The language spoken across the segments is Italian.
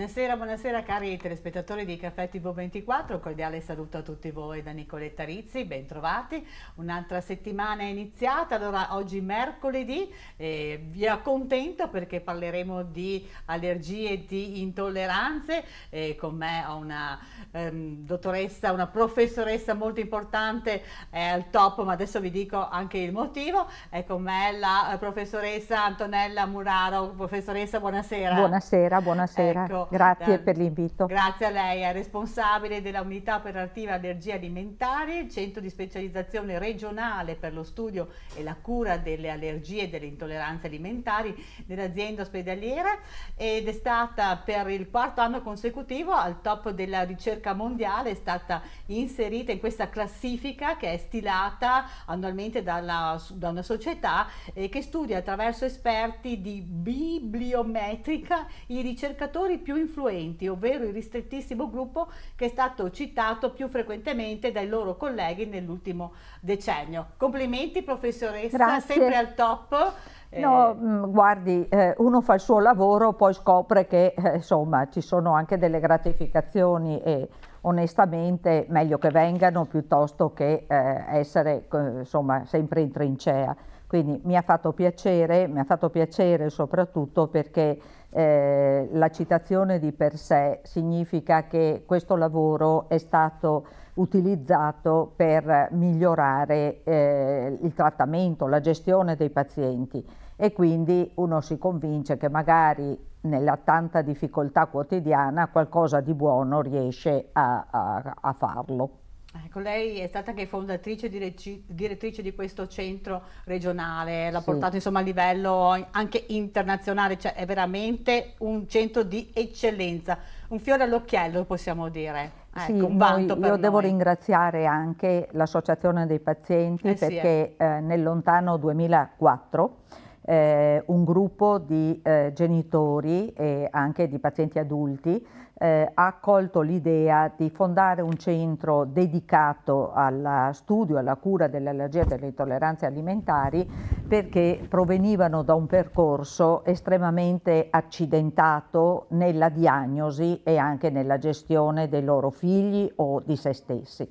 Buonasera, buonasera cari telespettatori di Caffè TV24, cordiale saluto a tutti voi da Nicoletta Rizzi, bentrovati, un'altra settimana è iniziata, allora oggi mercoledì eh, vi accontento perché parleremo di allergie e di intolleranze, eh, con me ho una ehm, dottoressa, una professoressa molto importante eh, al top, ma adesso vi dico anche il motivo, è con me la professoressa Antonella Muraro, professoressa buonasera. Buonasera, buonasera. Ecco, Grazie per l'invito. Grazie a lei, è responsabile della unità operativa allergie alimentari, centro di specializzazione regionale per lo studio e la cura delle allergie e delle intolleranze alimentari dell'azienda ospedaliera ed è stata per il quarto anno consecutivo al top della ricerca mondiale, è stata inserita in questa classifica che è stilata annualmente dalla, da una società eh, che studia attraverso esperti di bibliometrica i ricercatori più influenti, ovvero il ristrettissimo gruppo che è stato citato più frequentemente dai loro colleghi nell'ultimo decennio. Complimenti professoressa, Grazie. sempre al top. Eh, no, mm, guardi, eh, uno fa il suo lavoro, poi scopre che eh, insomma ci sono anche delle gratificazioni e onestamente meglio che vengano piuttosto che essere insomma sempre in trincea. Quindi mi ha fatto piacere, mi ha fatto piacere soprattutto perché eh, la citazione di per sé significa che questo lavoro è stato utilizzato per migliorare eh, il trattamento, la gestione dei pazienti e quindi uno si convince che magari nella tanta difficoltà quotidiana qualcosa di buono riesce a, a, a farlo. Ecco, lei è stata anche fondatrice e direttrice di questo centro regionale, l'ha sì. portato insomma, a livello anche internazionale, cioè è veramente un centro di eccellenza, un fiore all'occhiello possiamo dire. Ecco, sì, un vanto noi, io noi. devo ringraziare anche l'Associazione dei Pazienti eh perché sì, eh. Eh, nel lontano 2004 eh, un gruppo di eh, genitori e anche di pazienti adulti eh, ha accolto l'idea di fondare un centro dedicato allo studio, alla cura dell'allergia e delle intolleranze alimentari perché provenivano da un percorso estremamente accidentato nella diagnosi e anche nella gestione dei loro figli o di se stessi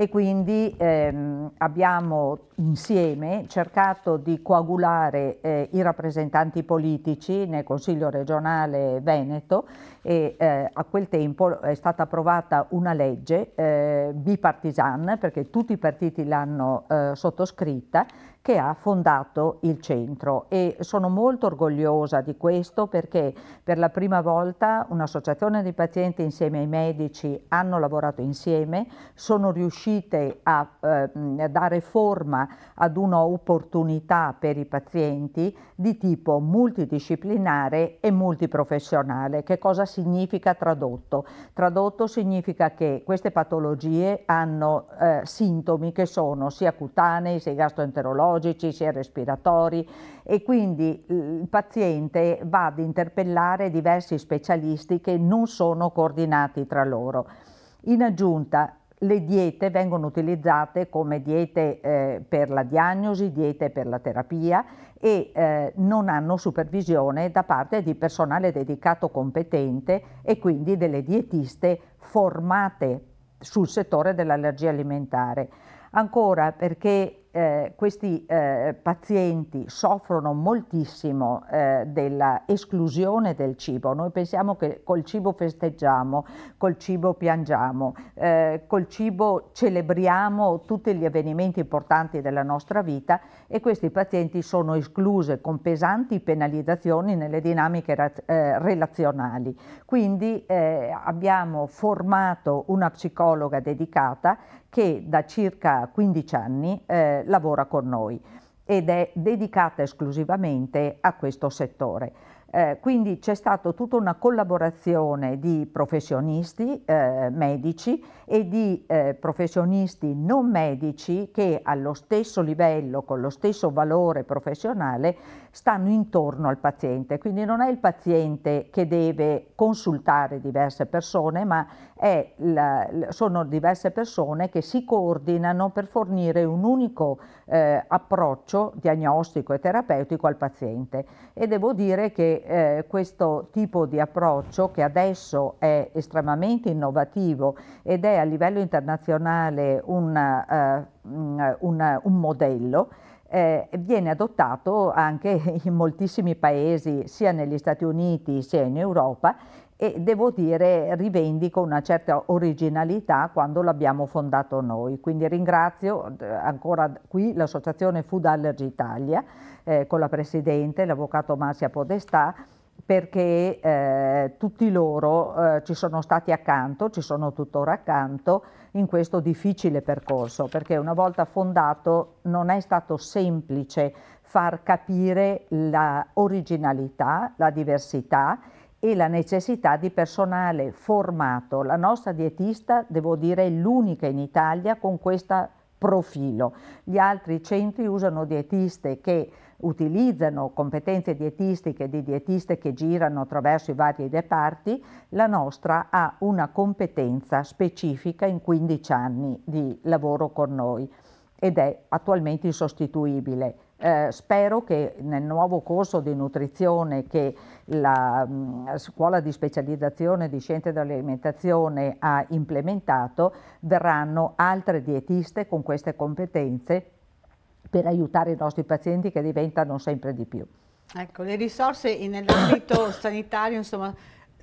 e quindi ehm, abbiamo insieme cercato di coagulare eh, i rappresentanti politici nel Consiglio regionale Veneto e eh, a quel tempo è stata approvata una legge eh, bipartisan perché tutti i partiti l'hanno eh, sottoscritta che ha fondato il centro e sono molto orgogliosa di questo perché per la prima volta un'associazione di pazienti insieme ai medici hanno lavorato insieme, sono riuscite a eh, dare forma ad un'opportunità per i pazienti di tipo multidisciplinare e multiprofessionale. Che cosa significa tradotto? Tradotto significa che queste patologie hanno eh, sintomi che sono sia cutanei, sia gastroenterologici, psicologici, sia respiratori e quindi il paziente va ad interpellare diversi specialisti che non sono coordinati tra loro. In aggiunta le diete vengono utilizzate come diete eh, per la diagnosi, diete per la terapia e eh, non hanno supervisione da parte di personale dedicato competente e quindi delle dietiste formate sul settore dell'allergia alimentare. Ancora perché eh, questi eh, pazienti soffrono moltissimo eh, dell'esclusione del cibo. Noi pensiamo che col cibo festeggiamo, col cibo piangiamo, eh, col cibo celebriamo tutti gli avvenimenti importanti della nostra vita e questi pazienti sono escluse con pesanti penalizzazioni nelle dinamiche eh, relazionali. Quindi eh, abbiamo formato una psicologa dedicata che da circa 15 anni eh, lavora con noi ed è dedicata esclusivamente a questo settore. Eh, quindi c'è stata tutta una collaborazione di professionisti eh, medici e di eh, professionisti non medici che allo stesso livello, con lo stesso valore professionale, stanno intorno al paziente. Quindi non è il paziente che deve consultare diverse persone, ma la, sono diverse persone che si coordinano per fornire un unico eh, approccio diagnostico e terapeutico al paziente. E devo dire che eh, questo tipo di approccio che adesso è estremamente innovativo ed è a livello internazionale una, uh, eh, una, un modello, eh, viene adottato anche in moltissimi paesi, sia negli Stati Uniti sia in Europa e devo dire rivendico una certa originalità quando l'abbiamo fondato noi. Quindi ringrazio ancora qui l'Associazione Food Allergy Italia eh, con la Presidente, l'Avvocato Marcia Podestà, perché eh, tutti loro eh, ci sono stati accanto, ci sono tuttora accanto in questo difficile percorso, perché una volta fondato non è stato semplice far capire l'originalità, la, la diversità e la necessità di personale formato. La nostra dietista, devo dire, è l'unica in Italia con questo profilo. Gli altri centri usano dietiste che utilizzano competenze dietistiche di dietiste che girano attraverso i vari reparti, la nostra ha una competenza specifica in 15 anni di lavoro con noi ed è attualmente insostituibile. Eh, spero che nel nuovo corso di nutrizione che la mh, mm, scuola di specializzazione di scienze dell'alimentazione ha implementato verranno altre dietiste con queste competenze per aiutare i nostri pazienti che diventano sempre di più. Ecco, le risorse nell'ambito sanitario, insomma,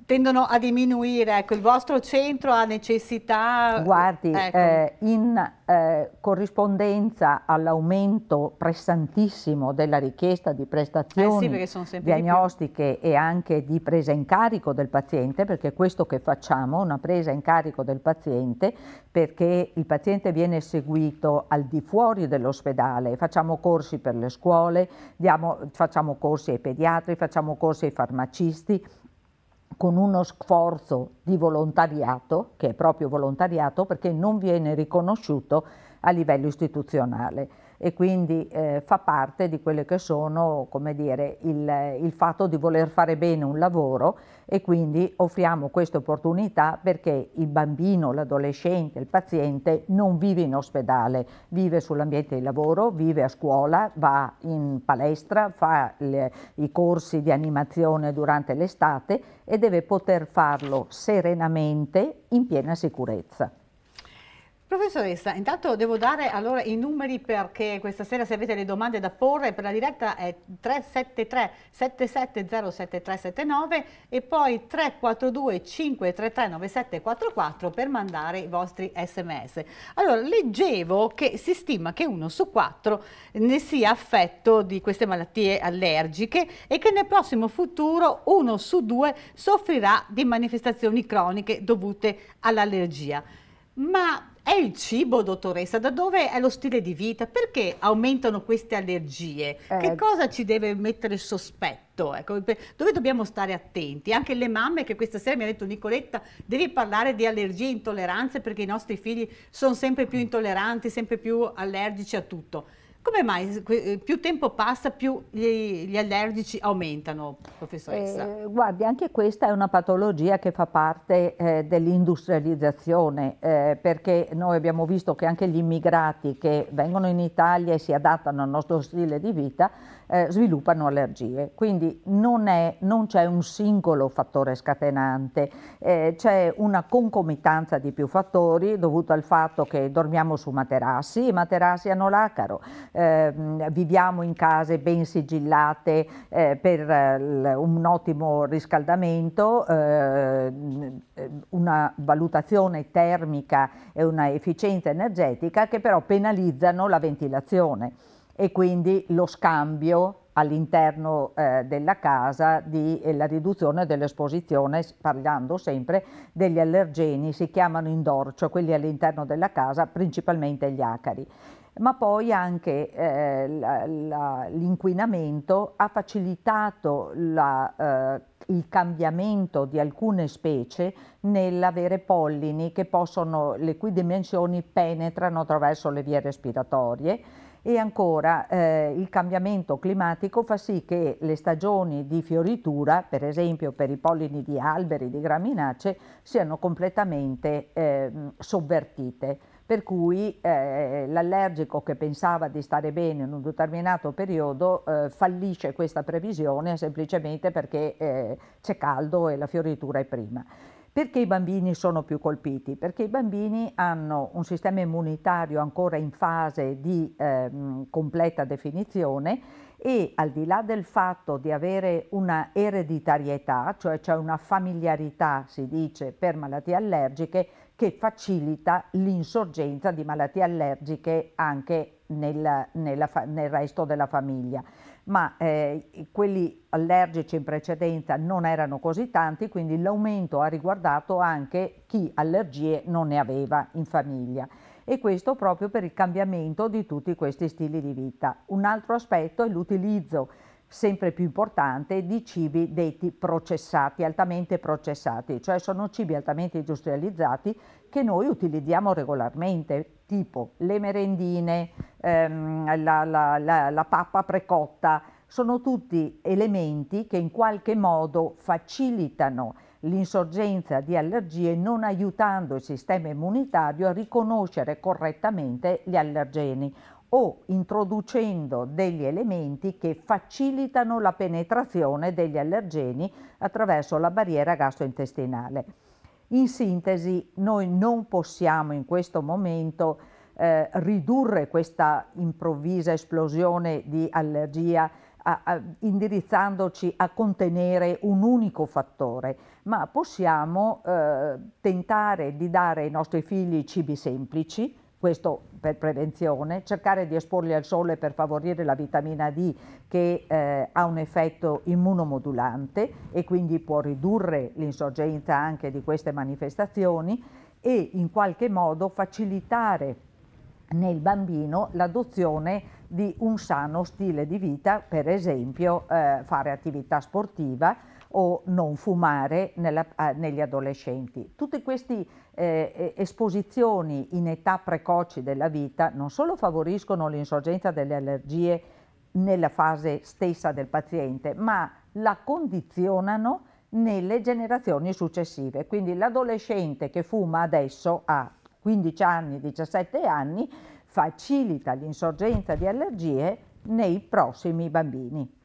tendono a diminuire, ecco, il vostro centro ha necessità... Guardi, ecco. eh, in eh, corrispondenza all'aumento pressantissimo della richiesta di prestazioni eh sì, diagnostiche di e anche di presa in carico del paziente, perché è questo che facciamo, una presa in carico del paziente, perché il paziente viene seguito al di fuori dell'ospedale, facciamo corsi per le scuole, diamo, facciamo corsi ai pediatri, facciamo corsi ai farmacisti, con uno sforzo di volontariato, che è proprio volontariato perché non viene riconosciuto a livello istituzionale e quindi eh, fa parte di quello che sono, come dire, il, il fatto di voler fare bene un lavoro e quindi offriamo questa opportunità perché il bambino, l'adolescente, il paziente non vive in ospedale, vive sull'ambiente di lavoro, vive a scuola, va in palestra, fa le, i corsi di animazione durante l'estate e deve poter farlo serenamente in piena sicurezza. Professoressa, intanto devo dare allora i numeri perché questa sera se avete le domande da porre per la diretta è 373 7707379 e poi 342 533 9744 per mandare i vostri sms. Allora, leggevo che si stima che uno su quattro ne sia affetto di queste malattie allergiche e che nel prossimo futuro uno su due soffrirà di manifestazioni croniche dovute all'allergia. Ma è il cibo, dottoressa? Da dove è lo stile di vita? Perché aumentano queste allergie? Eh. Che cosa ci deve mettere sospetto? Ecco, dove dobbiamo stare attenti? Anche le mamme che questa sera mi ha detto Nicoletta, devi parlare di allergie e intolleranze perché i nostri figli sono sempre più intolleranti, sempre più allergici a tutto. Come mai eh, più tempo passa, più gli, gli allergici aumentano, professoressa? Eh, guardi, anche questa è una patologia che fa parte eh, dell'industrializzazione, eh, perché noi abbiamo visto che anche gli immigrati che vengono in Italia e si adattano al nostro stile di vita eh, sviluppano allergie. Quindi non, è, non, c'è un singolo fattore scatenante, eh, c'è una concomitanza di più fattori dovuto al fatto che dormiamo su materassi, i materassi hanno l'acaro, eh, viviamo in case ben sigillate eh, per eh, un ottimo riscaldamento, ehm, una valutazione termica e una efficienza energetica che però penalizzano la ventilazione e quindi lo scambio all'interno eh, della casa di eh, la riduzione dell'esposizione, parlando sempre degli allergeni, si chiamano indoor, cioè quelli all'interno della casa, principalmente gli acari. Ma poi anche eh, l'inquinamento ha facilitato la, eh, il cambiamento di alcune specie nell'avere pollini che possono, le cui dimensioni penetrano attraverso le vie respiratorie e ancora eh, il cambiamento climatico fa sì che le stagioni di fioritura, per esempio per i pollini di alberi, di graminacee, siano completamente eh, sovvertite. Per cui eh, l'allergico che pensava di stare bene in un determinato periodo eh, fallisce questa previsione semplicemente perché eh, c'è caldo e la fioritura è prima. Perché i bambini sono più colpiti? Perché i bambini hanno un sistema immunitario ancora in fase di eh, completa definizione e al di là del fatto di avere una ereditarietà, cioè c'è una familiarità, si dice, per malattie allergiche, che facilita l'insorgenza di malattie allergiche anche nel, nella, nel resto della famiglia ma eh, quelli allergici in precedenza non erano così tanti, quindi l'aumento ha riguardato anche chi allergie non ne aveva in famiglia e questo proprio per il cambiamento di tutti questi stili di vita. Un altro aspetto è l'utilizzo sempre più importante di cibi detti processati, altamente processati, cioè sono cibi altamente industrializzati che noi utilizziamo regolarmente, tipo le merendine, ehm, la, la, la, la pappa precotta, sono tutti elementi che in qualche modo facilitano l'insorgenza di allergie non aiutando il sistema immunitario a riconoscere correttamente gli allergeni o introducendo degli elementi che facilitano la penetrazione degli allergeni attraverso la barriera gastrointestinale. In sintesi, noi non possiamo in questo momento eh, ridurre questa improvvisa esplosione di allergia a, a, indirizzandoci a contenere un unico fattore, ma possiamo eh, tentare di dare ai nostri figli cibi semplici, questo per prevenzione, cercare di esporli al sole per favorire la vitamina D che eh, ha un effetto immunomodulante e quindi può ridurre l'insorgenza anche di queste manifestazioni e in qualche modo facilitare nel bambino l'adozione di un sano stile di vita, per esempio eh, fare attività sportiva o non fumare nella, eh, negli adolescenti. Tutti questi eh, eh, esposizioni in età precoci della vita non solo favoriscono l'insorgenza delle allergie nella fase stessa del paziente, ma la condizionano nelle generazioni successive. Quindi l'adolescente che fuma adesso a 15 anni, 17 anni, facilita l'insorgenza di allergie nei prossimi bambini.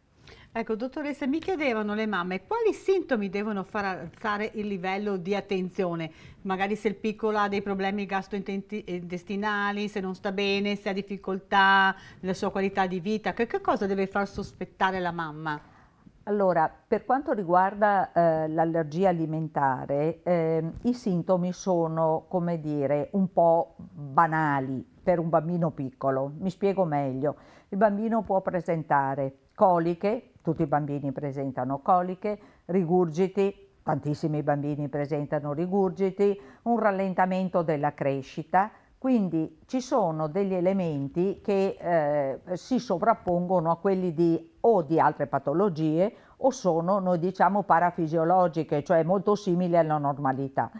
Ecco, dottoressa, mi chiedevano le mamme quali sintomi devono far alzare il livello di attenzione, magari se il piccolo ha dei problemi gastrointestinali, eh, se non sta bene, se ha difficoltà nella sua qualità di vita, che, che cosa deve far sospettare la mamma? Allora, per quanto riguarda eh, l'allergia alimentare, eh, i sintomi sono, come dire, un po' banali per un bambino piccolo. Mi spiego meglio. Il bambino può presentare coliche tutti i bambini presentano coliche, rigurgiti, tantissimi bambini presentano rigurgiti, un rallentamento della crescita, quindi ci sono degli elementi che eh, si sovrappongono a quelli di, o di altre patologie o sono, noi diciamo, parafisiologiche, cioè molto simili alla normalità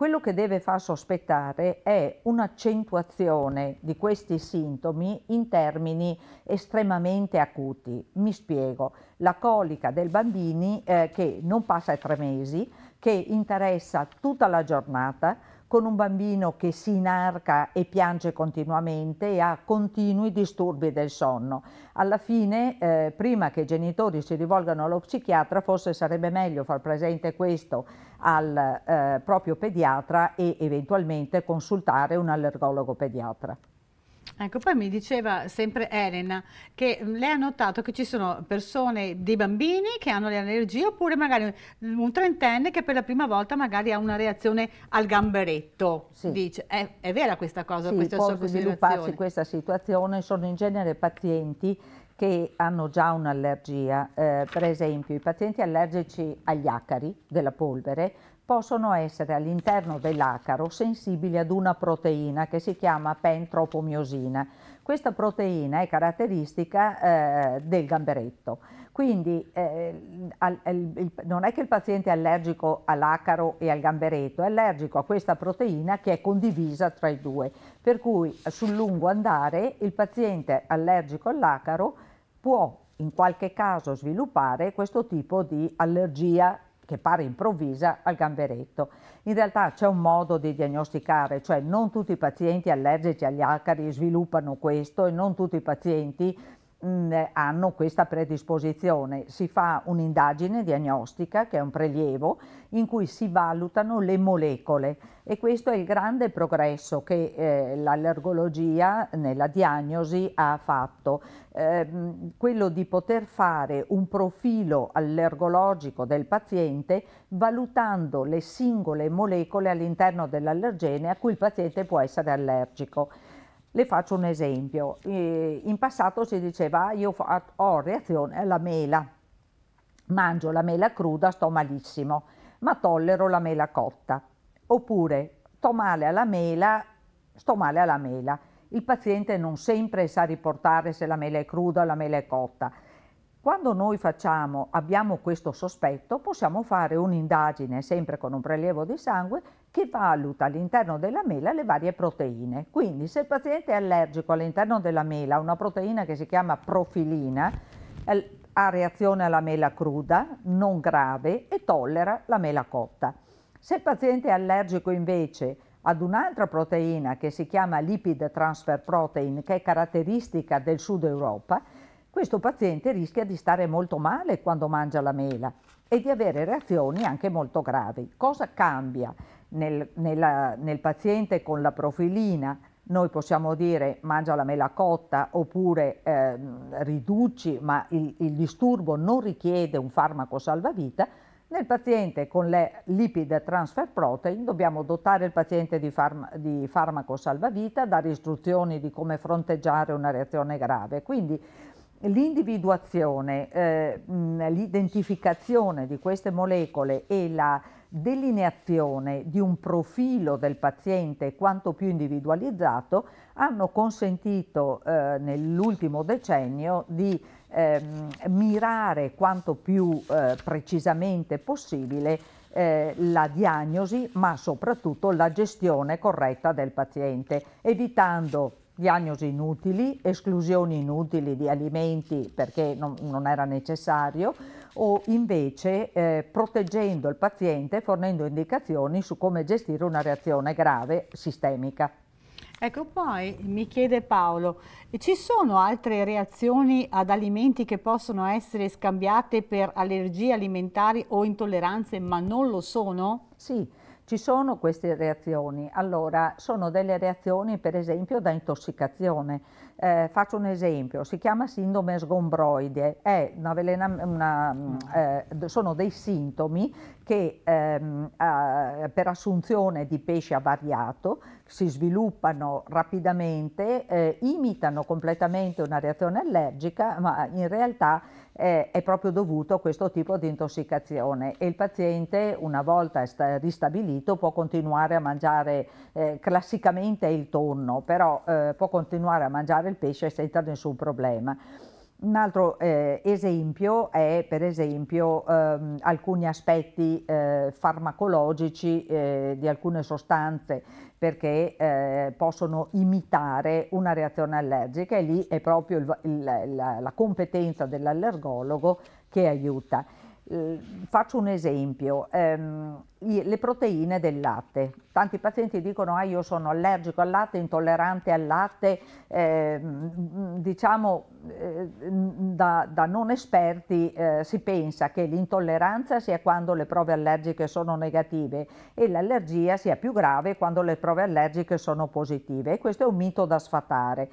quello che deve far sospettare è un'accentuazione di questi sintomi in termini estremamente acuti. Mi spiego, la colica del bambino eh, che non passa ai tre mesi, che interessa tutta la giornata, con un bambino che si inarca e piange continuamente e ha continui disturbi del sonno. Alla fine, eh, prima che i genitori si rivolgano allo psichiatra, forse sarebbe meglio far presente questo al eh, proprio pediatra e eventualmente consultare un allergologo pediatra. Ecco, poi mi diceva sempre Elena che lei ha notato che ci sono persone, dei bambini che hanno le allergie oppure magari un trentenne che per la prima volta magari ha una reazione al gamberetto. Sì. Dice, è, eh, è, vera questa cosa? Sì, questa può sua svilupparsi questa situazione, sono in genere pazienti che hanno già un'allergia, eh, per esempio i pazienti allergici agli acari della polvere possono essere all'interno dell'acaro sensibili ad una proteina che si chiama pentropomiosina. Questa proteina è caratteristica eh, del gamberetto, quindi eh, al, il, non è che il paziente è allergico all'acaro e al gamberetto, è allergico a questa proteina che è condivisa tra i due, per cui sul lungo andare il paziente allergico all'acaro può in qualche caso sviluppare questo tipo di allergia che pare improvvisa, al gamberetto. In realtà c'è un modo di diagnosticare, cioè non tutti i pazienti allergici agli acari sviluppano questo e non tutti i pazienti eh, hanno questa predisposizione. Si fa un'indagine diagnostica, che è un prelievo, in cui si valutano le molecole e questo è il grande progresso che eh, l'allergologia nella diagnosi ha fatto. Eh, quello di poter fare un profilo allergologico del paziente valutando le singole molecole all'interno dell'allergene a cui il paziente può essere allergico. Le faccio un esempio. In passato si diceva io ho reazione alla mela, mangio la mela cruda, sto malissimo, ma tollero la mela cotta. Oppure sto male alla mela, sto male alla mela. Il paziente non sempre sa riportare se la mela è cruda o la mela è cotta quando noi facciamo, abbiamo questo sospetto, possiamo fare un'indagine sempre con un prelievo di sangue che valuta all'interno della mela le varie proteine. Quindi se il paziente è allergico all'interno della mela a una proteina che si chiama profilina, ha reazione alla mela cruda, non grave e tollera la mela cotta. Se il paziente è allergico invece ad un'altra proteina che si chiama lipid transfer protein che è caratteristica del sud Europa, questo paziente rischia di stare molto male quando mangia la mela e di avere reazioni anche molto gravi. Cosa cambia nel, nella, nel paziente con la profilina? Noi possiamo dire mangia la mela cotta oppure eh, riduci, ma il, il disturbo non richiede un farmaco salvavita, nel paziente con le lipid transfer protein dobbiamo dotare il paziente di, farma, di, farmaco salvavita, dare istruzioni di come fronteggiare una reazione grave. Quindi l'individuazione, eh, mm, l'identificazione di queste molecole e la delineazione di un profilo del paziente quanto più individualizzato hanno consentito eh, nell'ultimo decennio di ehm, mirare quanto più eh, precisamente possibile eh, la diagnosi ma soprattutto la gestione corretta del paziente evitando diagnosi inutili, esclusioni inutili di alimenti perché non, non era necessario o invece eh, proteggendo il paziente fornendo indicazioni su come gestire una reazione grave sistemica. Ecco, poi mi chiede Paolo, ci sono altre reazioni ad alimenti che possono essere scambiate per allergie alimentari o intolleranze, ma non lo sono? Sì, ci sono queste reazioni, allora sono delle reazioni per esempio da intossicazione, eh, faccio un esempio, si chiama sindrome sgombroide, una velena, una, eh, sono dei sintomi che ehm, eh, per assunzione di pesce avariato si sviluppano rapidamente, eh, imitano completamente una reazione allergica, ma in realtà eh, è proprio dovuto a questo tipo di intossicazione e il paziente una volta ristabilito può continuare a mangiare eh, classicamente il tonno, però eh, può continuare a mangiare il pesce senza nessun problema. Un altro eh, esempio è per esempio ehm, alcuni aspetti eh, farmacologici eh, di alcune sostanze perché eh, possono imitare una reazione allergica e lì è proprio il, il, la, la competenza dell'allergologo che aiuta. Eh, faccio un esempio, ehm, le proteine del latte. Tanti pazienti dicono ah, io sono allergico al latte, intollerante al latte, ehm, diciamo eh, da, da, non esperti eh, si pensa che l'intolleranza sia quando le prove allergiche sono negative e l'allergia sia più grave quando le prove allergiche sono positive e questo è un mito da sfatare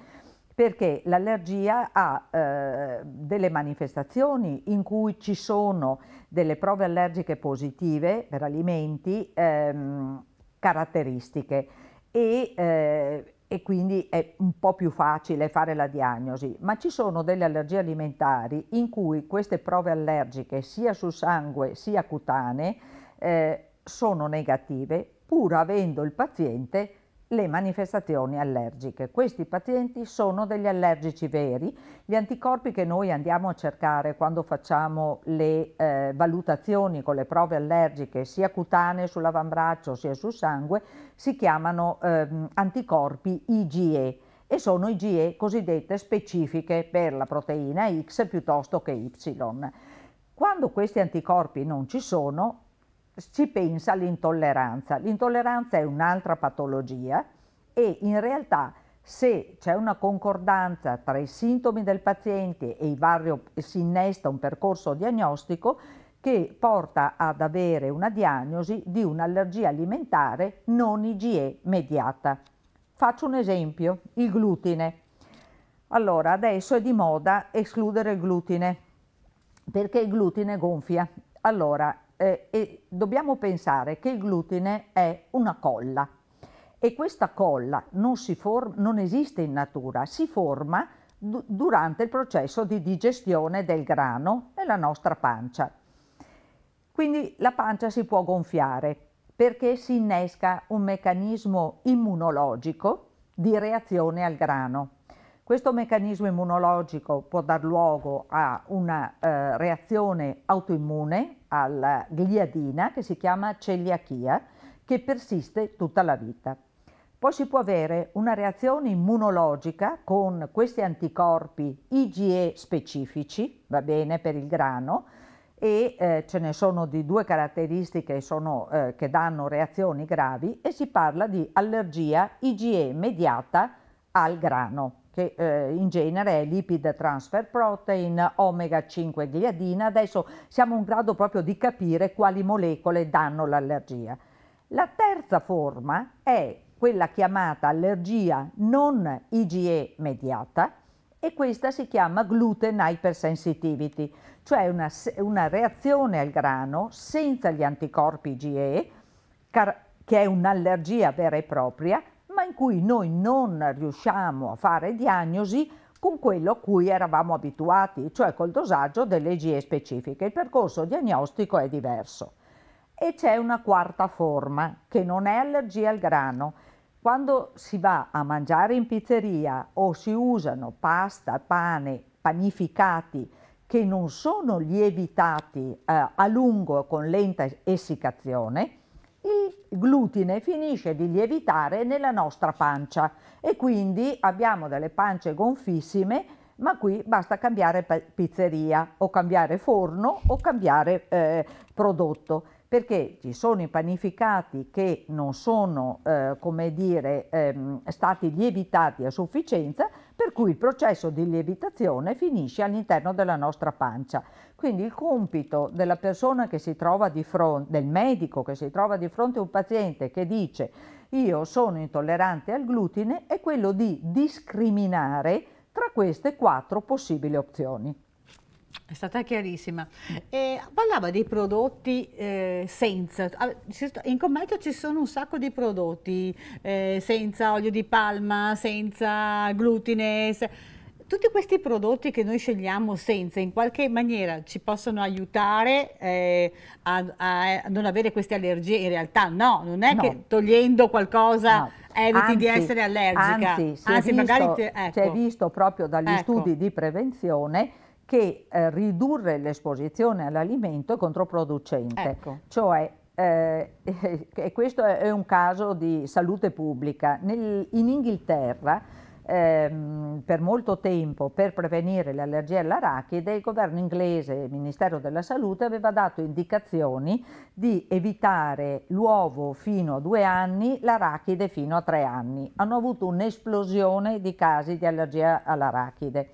perché l'allergia ha eh, delle manifestazioni in cui ci sono delle prove allergiche positive per alimenti ehm, caratteristiche e, eh, e quindi è un po' più facile fare la diagnosi, ma ci sono delle allergie alimentari in cui queste prove allergiche sia sul sangue sia cutanee eh, sono negative pur avendo il paziente le manifestazioni allergiche. Questi pazienti sono degli allergici veri, gli anticorpi che noi andiamo a cercare quando facciamo le eh, valutazioni con le prove allergiche, sia cutanee sull'avambraccio sia sul sangue, si chiamano eh, anticorpi IgE e sono IgE cosiddette specifiche per la proteina X piuttosto che Y. Quando questi anticorpi non ci sono, si pensa all'intolleranza. L'intolleranza è un'altra patologia e in realtà se c'è una concordanza tra i sintomi del paziente e i vari, si innesta un percorso diagnostico che porta ad avere una diagnosi di un'allergia alimentare non IgE mediata. Faccio un esempio, il glutine. Allora, adesso è di moda escludere il glutine perché il glutine gonfia. Allora, eh, e dobbiamo pensare che il glutine è una colla e questa colla non, non esiste in natura, si forma durante il processo di digestione del grano nella nostra pancia. Quindi la pancia si può gonfiare perché si innesca un meccanismo immunologico di reazione al grano. Questo meccanismo immunologico può dar luogo a una eh, reazione autoimmune alla gliadina che si chiama celiachia che persiste tutta la vita. Poi si può avere una reazione immunologica con questi anticorpi IgE specifici, va bene per il grano, e eh, ce ne sono di due caratteristiche sono, eh, che danno reazioni gravi e si parla di allergia IgE mediata al grano che eh, in genere è lipid transfer protein, omega 5 gliadina, adesso siamo in grado proprio di capire quali molecole danno l'allergia. La terza forma è quella chiamata allergia non IgE mediata e questa si chiama gluten hypersensitivity, cioè una, una reazione al grano senza gli anticorpi IgE, che è un'allergia vera e propria, in cui noi non riusciamo a fare diagnosi con quello a cui eravamo abituati, cioè col dosaggio delle GE specifiche. Il percorso diagnostico è diverso. E c'è una quarta forma, che non è allergia al grano. Quando si va a mangiare in pizzeria o si usano pasta, pane, panificati che non sono lievitati eh, a lungo con lenta essiccazione, il glutine finisce di lievitare nella nostra pancia e quindi abbiamo delle pance gonfissime, ma qui basta cambiare pizzeria o cambiare forno o cambiare eh, prodotto perché ci sono i panificati che non sono eh, come dire, ehm, stati lievitati a sufficienza, per cui il processo di lievitazione finisce all'interno della nostra pancia. Quindi il compito della persona che si trova di fronte, del medico che si trova di fronte a un paziente che dice io sono intollerante al glutine è quello di discriminare tra queste quattro possibili opzioni. È stata chiarissima. Eh, parlava dei prodotti eh, senza, ah, in commercio ci sono un sacco di prodotti eh, senza olio di palma, senza glutine, se... tutti questi prodotti che noi scegliamo senza in qualche maniera ci possono aiutare eh, a, a, non avere queste allergie? In realtà no, non è no. che togliendo qualcosa... No eviti anzi, di essere allergica. Anzi, si anzi, è visto, te, ecco. è visto proprio dagli ecco. studi di prevenzione che eh, ridurre l'esposizione all'alimento è controproducente, ecco. cioè eh, e questo è un caso di salute pubblica. Nel, in Inghilterra ehm, per molto tempo per prevenire l'allergia all'arachide il governo inglese, il Ministero della Salute aveva dato indicazioni di evitare l'uovo fino a due anni, l'arachide fino a tre anni. Hanno avuto un'esplosione di casi di allergia all'arachide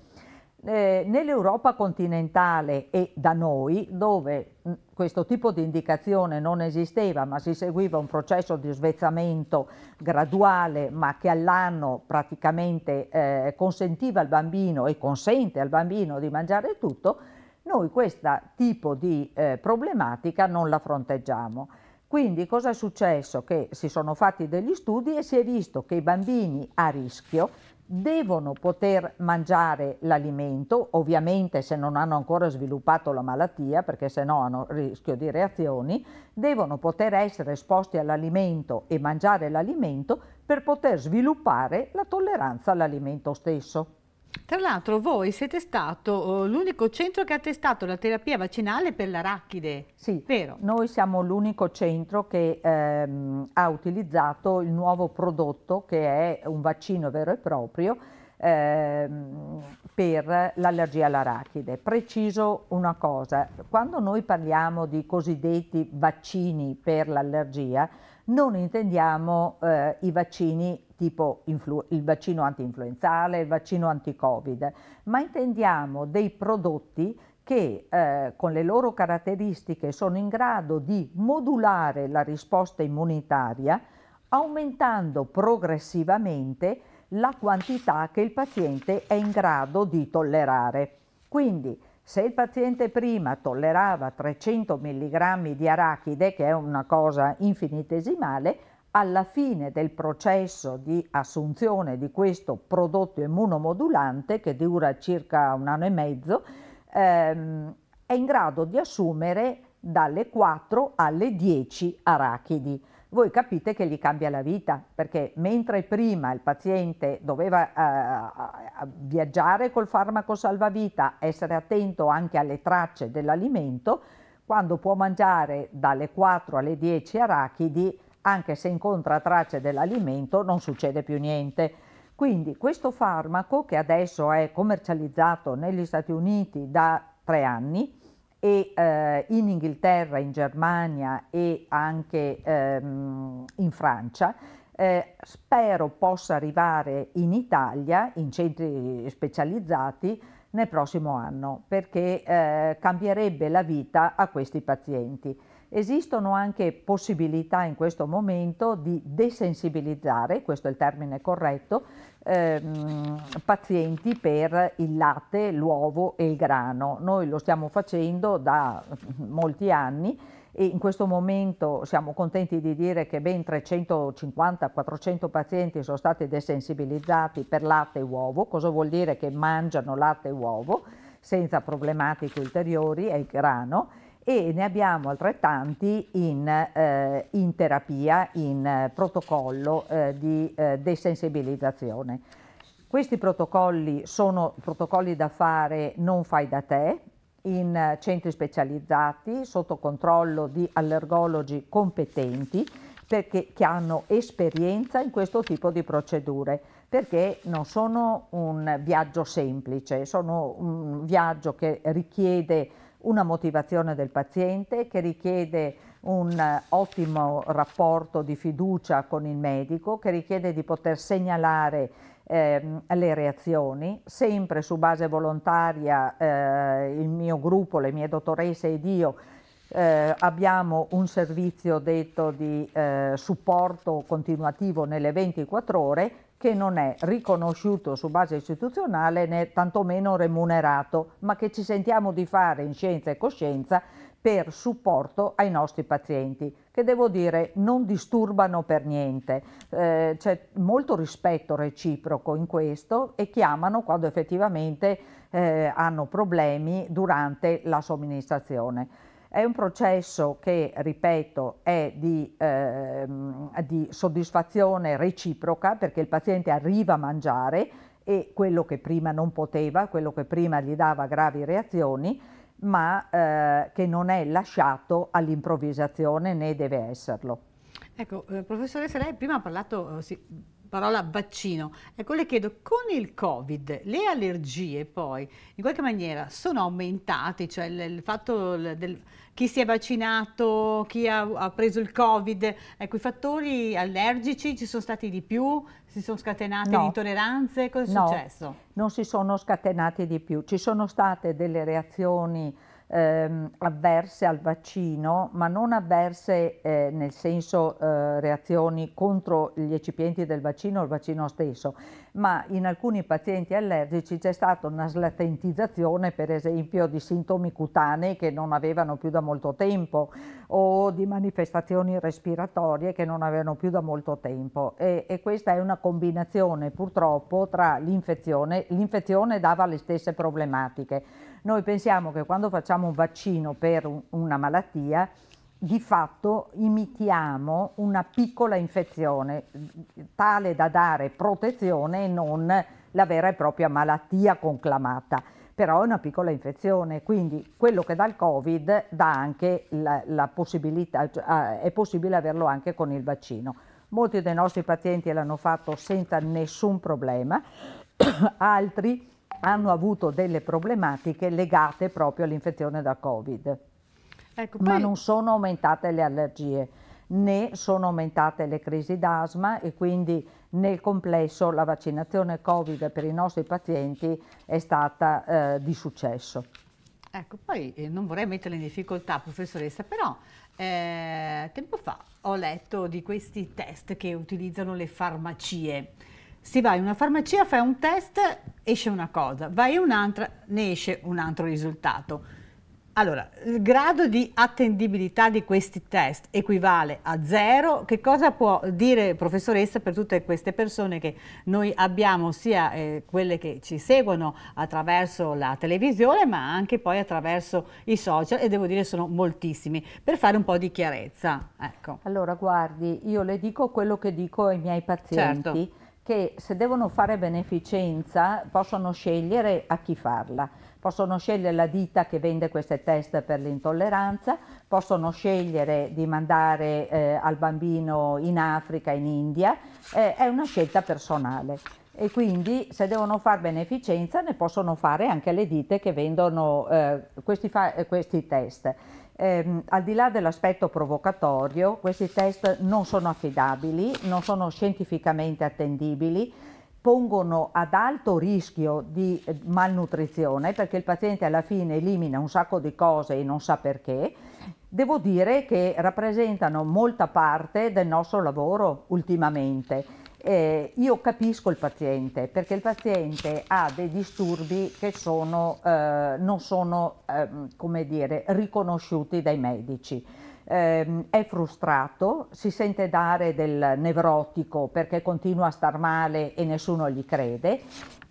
eh, nell'Europa continentale e da noi, dove mm, questo tipo di indicazione non esisteva, ma si seguiva un processo di svezzamento graduale, ma che all'anno praticamente eh, consentiva al bambino e consente al bambino di mangiare tutto, noi questo tipo di eh, problematica non la fronteggiamo. Quindi cosa è successo? Che si sono fatti degli studi e si è visto che i bambini a rischio devono poter mangiare l'alimento, ovviamente se non hanno ancora sviluppato la malattia, perché se no hanno rischio di reazioni, devono poter essere esposti all'alimento e mangiare l'alimento per poter sviluppare la tolleranza all'alimento stesso. Tra l'altro voi siete stato eh, l'unico centro che ha testato la terapia vaccinale per l'arachide, sì, vero? Noi siamo l'unico centro che ehm, ha utilizzato il nuovo prodotto che è un vaccino vero e proprio ehm, per l'allergia all'arachide. Preciso una cosa, quando noi parliamo di cosiddetti vaccini per l'allergia, non intendiamo eh, i vaccini tipo il vaccino anti-influenzale, il vaccino anti-covid, ma intendiamo dei prodotti che eh, con le loro caratteristiche sono in grado di modulare la risposta immunitaria aumentando progressivamente la quantità che il paziente è in grado di tollerare. Quindi se il paziente prima tollerava 300 mg di arachide, che è una cosa infinitesimale, alla fine del processo di assunzione di questo prodotto immunomodulante, che dura circa un anno e mezzo, ehm, è in grado di assumere dalle 4 alle 10 arachidi voi capite che gli cambia la vita, perché mentre prima il paziente doveva eh, viaggiare col farmaco salvavita, essere attento anche alle tracce dell'alimento, quando può mangiare dalle 4 alle 10 arachidi, anche se incontra tracce dell'alimento, non succede più niente. Quindi questo farmaco, che adesso è commercializzato negli Stati Uniti da tre anni, e eh, in Inghilterra, in Germania e anche ehm, in Francia. Eh, spero possa arrivare in Italia, in centri specializzati, nel prossimo anno perché eh, cambierebbe la vita a questi pazienti. Esistono anche possibilità in questo momento di desensibilizzare, questo è il termine corretto, ehm, pazienti per il latte, l'uovo e il grano. Noi lo stiamo facendo da molti anni e in questo momento siamo contenti di dire che ben 350-400 pazienti sono stati desensibilizzati per latte e uovo. Cosa vuol dire che mangiano latte e uovo senza problematiche ulteriori È il grano e ne abbiamo altrettanti in, eh, in terapia, in eh, protocollo eh, di eh, desensibilizzazione. Questi protocolli sono protocolli da fare non fai da te, in centri specializzati sotto controllo di allergologi competenti perché, che hanno esperienza in questo tipo di procedure, perché non sono un viaggio semplice, sono un viaggio che richiede una motivazione del paziente che richiede un eh, ottimo rapporto di fiducia con il medico, che richiede di poter segnalare eh, le reazioni, sempre su base volontaria eh, il mio gruppo, le mie dottoresse ed io eh, abbiamo un servizio detto di eh, supporto continuativo nelle 24 ore che non è riconosciuto su base istituzionale né tantomeno remunerato, ma che ci sentiamo di fare in scienza e coscienza per supporto ai nostri pazienti, che devo dire non disturbano per niente. Eh, c'è molto rispetto reciproco in questo e chiamano quando effettivamente eh, hanno problemi durante la somministrazione. È un processo che, ripeto, è di, eh, di soddisfazione reciproca perché il paziente arriva a mangiare e quello che prima non poteva, quello che prima gli dava gravi reazioni, ma eh, che non è lasciato all'improvvisazione né deve esserlo. Ecco, eh, professoressa, lei prima ha parlato, eh, sì parola vaccino. Ecco, le chiedo, con il Covid le allergie poi in qualche maniera sono aumentate, cioè il, il fatto del, chi si è vaccinato, chi ha, ha, preso il Covid, ecco i fattori allergici ci sono stati di più, si sono scatenate no. intolleranze, cosa è no, successo? Non si sono scatenate di più, ci sono state delle reazioni ehm, avverse al vaccino, ma non avverse eh, nel senso eh, reazioni contro gli eccipienti del vaccino o il vaccino stesso, ma in alcuni pazienti allergici c'è stata una slatentizzazione per esempio di sintomi cutanei che non avevano più da molto tempo o di manifestazioni respiratorie che non avevano più da molto tempo e, e questa è una combinazione purtroppo tra l'infezione, l'infezione dava le stesse problematiche noi pensiamo che quando facciamo un vaccino per un, una malattia, di fatto imitiamo una piccola infezione tale da dare protezione e non la vera e propria malattia conclamata. Però è una piccola infezione, quindi quello che dà il Covid dà anche la, la possibilità, cioè, ah, è possibile averlo anche con il vaccino. Molti dei nostri pazienti l'hanno fatto senza nessun problema, altri hanno avuto delle problematiche legate proprio all'infezione da Covid. Ecco, poi... Ma non sono aumentate le allergie né sono aumentate le crisi d'asma e quindi nel complesso la vaccinazione Covid per i nostri pazienti è stata eh, di successo. Ecco, poi eh, non vorrei metterla in difficoltà, professoressa, però eh, tempo fa ho letto di questi test che utilizzano le farmacie si va in una farmacia, fai un test, esce una cosa, vai in un'altra, ne esce un altro risultato. Allora, il grado di attendibilità di questi test equivale a zero. Che cosa può dire, professoressa, per tutte queste persone che noi abbiamo, sia eh, quelle che ci seguono attraverso la televisione, ma anche poi attraverso i social, e devo dire sono moltissimi, per fare un po' di chiarezza. Ecco. Allora, guardi, io le dico quello che dico ai miei pazienti. Certo che se devono fare beneficenza possono scegliere a chi farla. Possono scegliere la ditta che vende queste test per l'intolleranza, possono scegliere di mandare eh, al bambino in Africa, in India, eh, è una scelta personale e quindi se devono fare beneficenza ne possono fare anche le ditte che vendono eh, questi, eh, questi test. Eh, al di là dell'aspetto provocatorio, questi test non sono affidabili, non sono scientificamente attendibili, pongono ad alto rischio di eh, malnutrizione perché il paziente alla fine elimina un sacco di cose e non sa perché. Devo dire che rappresentano molta parte del nostro lavoro ultimamente eh, io capisco il paziente perché il paziente ha dei disturbi che sono, eh, non sono eh, dire, riconosciuti dai medici. Ehm, è frustrato, si sente dare del nevrotico perché continua a star male e nessuno gli crede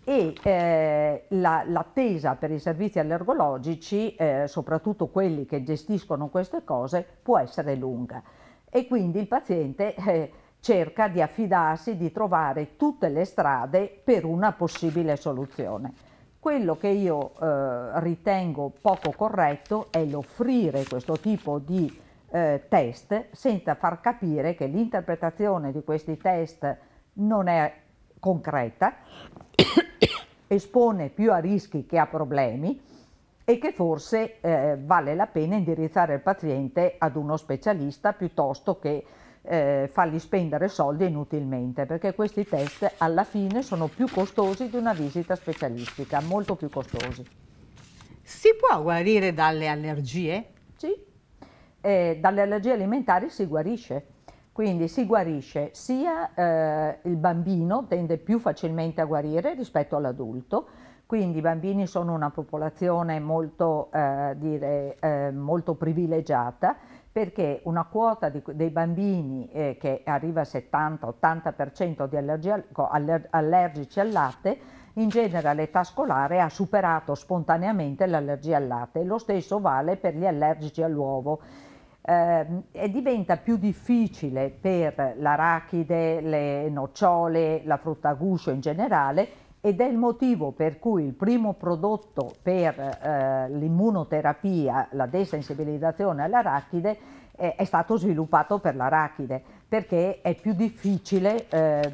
e eh, l'attesa la, per i servizi allergologici, eh, soprattutto quelli che gestiscono queste cose, può essere lunga e quindi il paziente eh, cerca di affidarsi, di trovare tutte le strade per una possibile soluzione. Quello che io eh, ritengo poco corretto è l'offrire questo tipo di eh, test senza far capire che l'interpretazione di questi test non è concreta, espone più a rischi che a problemi e che forse eh, vale la pena indirizzare il paziente ad uno specialista piuttosto che eh, fargli spendere soldi inutilmente perché questi test alla fine sono più costosi di una visita specialistica, molto più costosi. Si può guarire dalle allergie? Sì, eh, dalle allergie alimentari si guarisce. Quindi si guarisce sia eh, il bambino tende più facilmente a guarire rispetto all'adulto, quindi i bambini sono una popolazione molto, eh, dire, eh, molto privilegiata perché una quota di, dei bambini eh, che arriva al 70-80% di allergia, aller, allergici al latte, in genere all'età scolare ha superato spontaneamente l'allergia al latte. Lo stesso vale per gli allergici all'uovo. Eh, e diventa più difficile per l'arachide, le nocciole, la frutta a guscio in generale ed è il motivo per cui il primo prodotto per eh, l'immunoterapia, la desensibilizzazione all'arachide, eh, è stato sviluppato per l'arachide, perché è più difficile eh,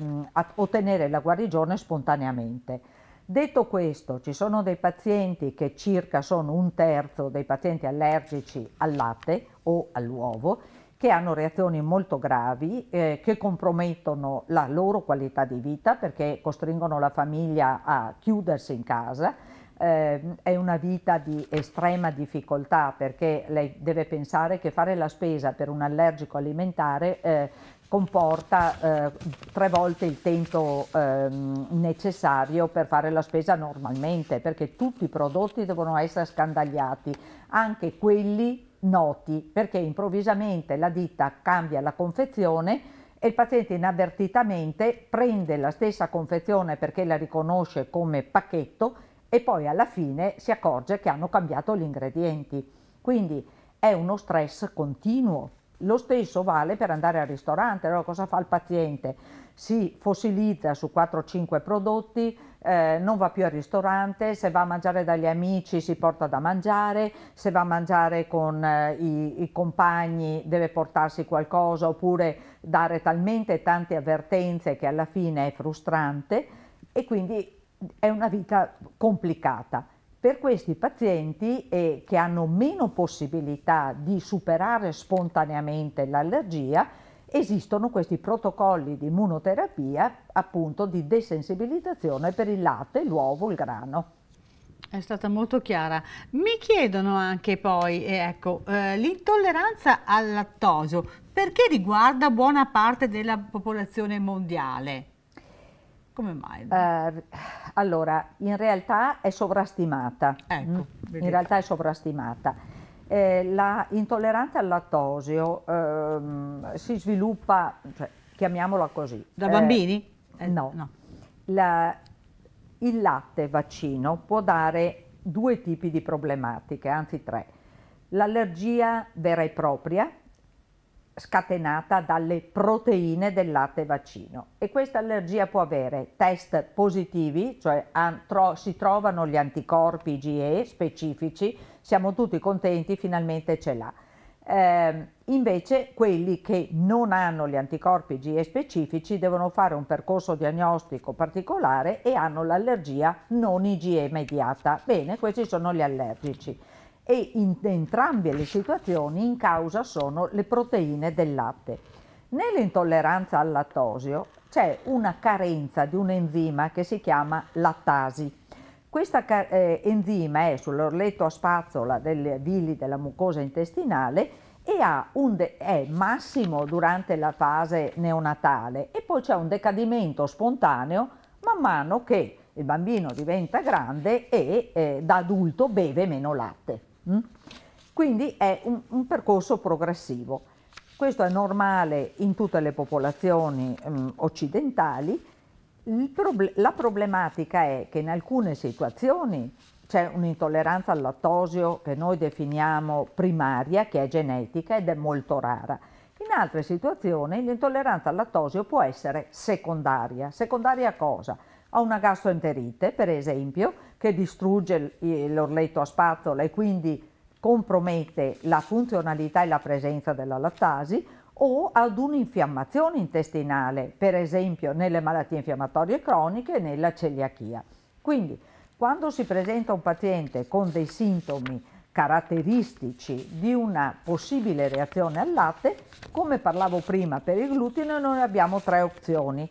ottenere la guarigione spontaneamente. Detto questo, ci sono dei pazienti che circa sono un terzo dei pazienti allergici al latte o all'uovo, che hanno reazioni molto gravi, eh, che compromettono la loro qualità di vita perché costringono la famiglia a chiudersi in casa. Eh, è una vita di estrema difficoltà perché lei deve pensare che fare la spesa per un allergico alimentare eh, comporta eh, tre volte il tempo eh, necessario per fare la spesa normalmente, perché tutti i prodotti devono essere scandagliati, anche quelli noti perché improvvisamente la ditta cambia la confezione e il paziente inavvertitamente prende la stessa confezione perché la riconosce come pacchetto e poi alla fine si accorge che hanno cambiato gli ingredienti. Quindi è uno stress continuo. Lo stesso vale per andare al ristorante. Allora cosa fa il paziente? si fossilizza su 4-5 prodotti, eh, non va più al ristorante, se va a mangiare dagli amici si porta da mangiare, se va a mangiare con eh, i, i, compagni deve portarsi qualcosa oppure dare talmente tante avvertenze che alla fine è frustrante e quindi è una vita complicata. Per questi pazienti eh, che hanno meno possibilità di superare spontaneamente l'allergia, esistono questi protocolli di immunoterapia appunto di desensibilizzazione per il latte, l'uovo, il grano. È stata molto chiara. Mi chiedono anche poi, ecco, eh, l'intolleranza al lattosio perché riguarda buona parte della popolazione mondiale? Come mai? Eh, allora, in realtà è sovrastimata. Ecco, mm? in realtà è sovrastimata eh, la intolleranza al lattosio ehm, si sviluppa, cioè, chiamiamola così. Da eh, bambini? Eh, no. no. La, il latte vaccino può dare due tipi di problematiche, anzi tre. L'allergia vera e propria, scatenata dalle proteine del latte vaccino e questa allergia può avere test positivi, cioè antro, si trovano gli anticorpi IgE specifici, siamo tutti contenti, finalmente ce l'ha. Eh, invece quelli che non hanno gli anticorpi IgE specifici devono fare un percorso diagnostico particolare e hanno l'allergia non IgE mediata. Bene, questi sono gli allergici e in entrambe le situazioni in causa sono le proteine del latte. Nell'intolleranza al lattosio c'è una carenza di un enzima che si chiama lattasi. Questo eh, enzima è sull'orletto a spazzola delle vili della mucosa intestinale e è massimo durante la fase neonatale e poi c'è un decadimento spontaneo man mano che il bambino diventa grande e eh, da adulto beve meno latte. Mm? Quindi è un, un percorso progressivo. Questo è normale in tutte le popolazioni mh, mm, occidentali. Proble la problematica è che in alcune situazioni c'è un'intolleranza al lattosio che noi definiamo primaria, che è genetica ed è molto rara. In altre situazioni l'intolleranza al lattosio può essere secondaria. Secondaria a cosa? a una gastroenterite, per esempio, che distrugge l'orletto a spazzola e quindi compromette la funzionalità e la presenza della lattasi o ad un'infiammazione intestinale, per esempio nelle malattie infiammatorie croniche e nella celiachia. Quindi, quando si presenta un paziente con dei sintomi caratteristici di una possibile reazione al latte, come parlavo prima per il glutine, noi abbiamo tre opzioni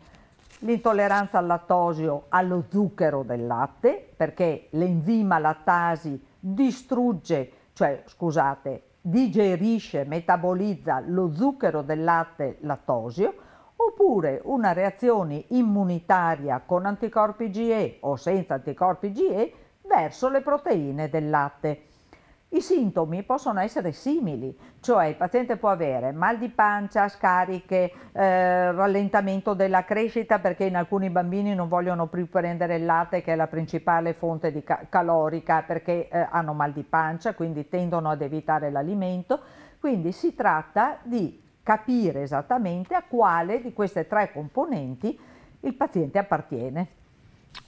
l'intolleranza al lattosio, allo zucchero del latte, perché l'enzima lattasi distrugge, cioè scusate, digerisce, metabolizza lo zucchero del latte lattosio, oppure una reazione immunitaria con anticorpi GE o senza anticorpi GE verso le proteine del latte. I sintomi possono essere simili, cioè il paziente può avere mal di pancia, scariche, eh, rallentamento della crescita perché in alcuni bambini non vogliono più prendere il latte che è la principale fonte ca calorica perché eh, hanno mal di pancia, quindi tendono ad evitare l'alimento. Quindi si tratta di capire esattamente a quale di queste tre componenti il paziente appartiene.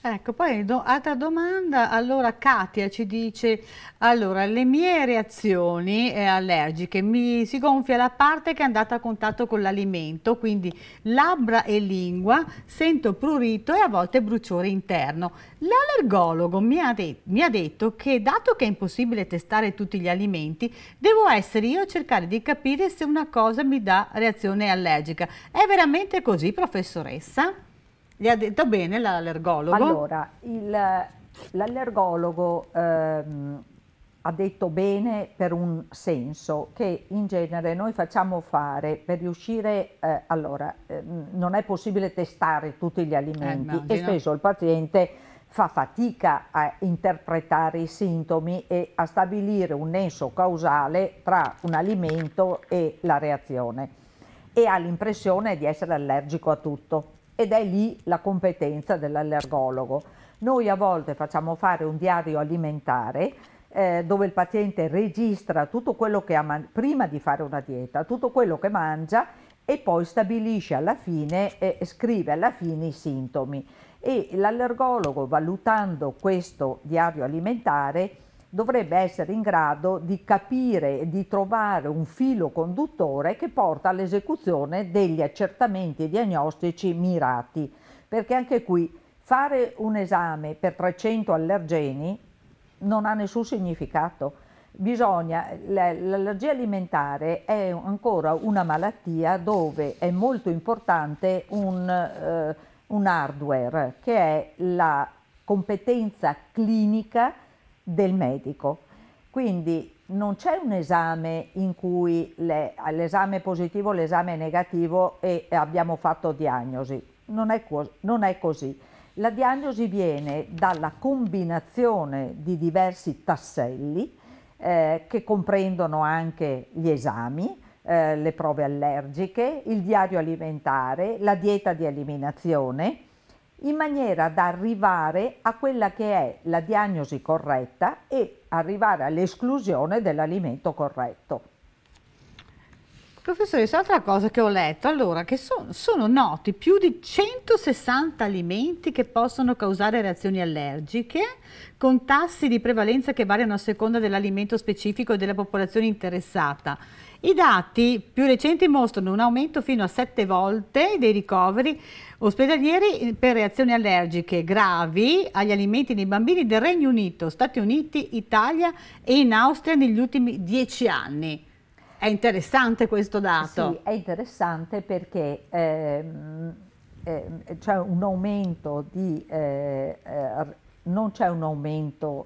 Ecco, poi do, altra domanda, allora Katia ci dice, allora le mie reazioni eh, allergiche, mi si gonfia la parte che è andata a contatto con l'alimento, quindi labbra e lingua, sento prurito e a volte bruciore interno. L'allergologo mi, mi, ha detto che dato che è impossibile testare tutti gli alimenti, devo essere io a cercare di capire se una cosa mi dà reazione allergica. È veramente così, professoressa? Gli ha detto bene l'allergologo? Allora, l'allergologo ehm, ha detto bene per un senso che in genere noi facciamo fare per riuscire, eh, allora, eh, non è possibile testare tutti gli alimenti eh, e spesso il paziente fa fatica a interpretare i sintomi e a stabilire un nesso causale tra un alimento e la reazione e ha l'impressione di essere allergico a tutto ed è lì la competenza dell'allergologo. Noi a volte facciamo fare un diario alimentare eh, dove il paziente registra tutto quello che ha mangiato prima di fare una dieta, tutto quello che mangia e poi stabilisce alla fine, eh, scrive alla fine i sintomi e l'allergologo valutando questo diario alimentare dovrebbe essere in grado di capire e di trovare un filo conduttore che porta all'esecuzione degli accertamenti diagnostici mirati. Perché anche qui fare un esame per 300 allergeni non ha nessun significato. Bisogna, l'allergia alimentare è ancora una malattia dove è molto importante un, eh, un hardware che è la competenza clinica del medico. Quindi non c'è un esame in cui l'esame positivo, l'esame negativo e abbiamo fatto diagnosi. Non è, non è così. La diagnosi viene dalla combinazione di diversi tasselli eh, che comprendono anche gli esami, eh, le prove allergiche, il diario alimentare, la dieta di eliminazione, in maniera da arrivare a quella che è la diagnosi corretta e arrivare all'esclusione dell'alimento corretto. Professoressa, altra cosa che ho letto, allora, che sono, sono noti più di 160 alimenti che possono causare reazioni allergiche, con tassi di prevalenza che variano a seconda dell'alimento specifico e della popolazione interessata. I dati più recenti mostrano un aumento fino a 7 volte dei ricoveri ospedalieri per reazioni allergiche gravi agli alimenti nei bambini del Regno Unito, Stati Uniti, Italia e in Austria negli ultimi 10 anni. È interessante questo dato. Sì, è interessante perché ehm, ehm, c'è un aumento di... Eh, eh, non c'è un aumento